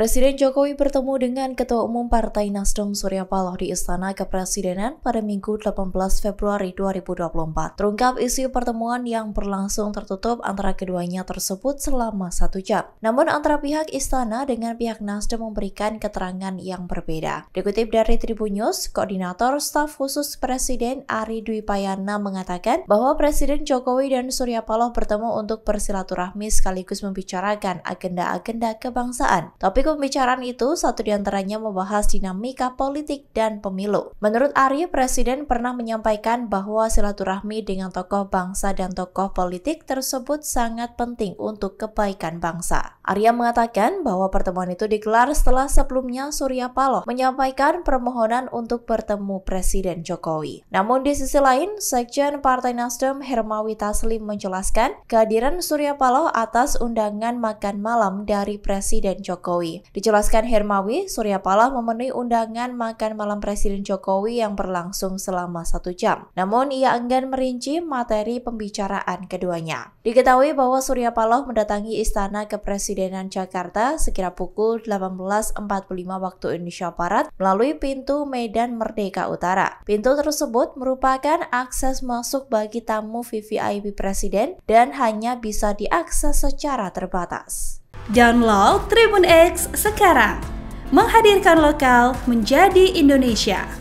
Presiden Jokowi bertemu dengan Ketua Umum Partai Nasdem Surya Paloh di Istana Kepresidenan pada Minggu 18 Februari 2024. Terungkap isi pertemuan yang berlangsung tertutup antara keduanya tersebut selama satu jam. Namun antara pihak Istana dengan pihak Nasdem memberikan keterangan yang berbeda. Dikutip dari Tribun News, Koordinator Staf Khusus Presiden Ari Dwi Payana mengatakan bahwa Presiden Jokowi dan Surya Paloh bertemu untuk bersilaturahmi sekaligus membicarakan agenda-agenda kebangsaan. Topik pembicaraan itu, satu diantaranya membahas dinamika politik dan pemilu. Menurut Ari, Presiden pernah menyampaikan bahwa silaturahmi dengan tokoh bangsa dan tokoh politik tersebut sangat penting untuk kebaikan bangsa. Arya mengatakan bahwa pertemuan itu digelar setelah sebelumnya Surya Paloh menyampaikan permohonan untuk bertemu Presiden Jokowi. Namun di sisi lain, Sekjen Partai Nasdem Hermawi Taslim menjelaskan kehadiran Surya Paloh atas undangan makan malam dari Presiden Jokowi. Dijelaskan Hermawi, Surya Paloh memenuhi undangan makan malam Presiden Jokowi yang berlangsung selama satu jam. Namun ia enggan merinci materi pembicaraan keduanya. Diketahui bahwa Surya Paloh mendatangi istana ke Presiden Kepresidenan Jakarta sekitar pukul 18.45 waktu Indonesia Barat melalui pintu Medan Merdeka Utara. Pintu tersebut merupakan akses masuk bagi tamu VVIP Presiden dan hanya bisa diakses secara terbatas. Download Tribun X sekarang. Menghadirkan lokal menjadi Indonesia.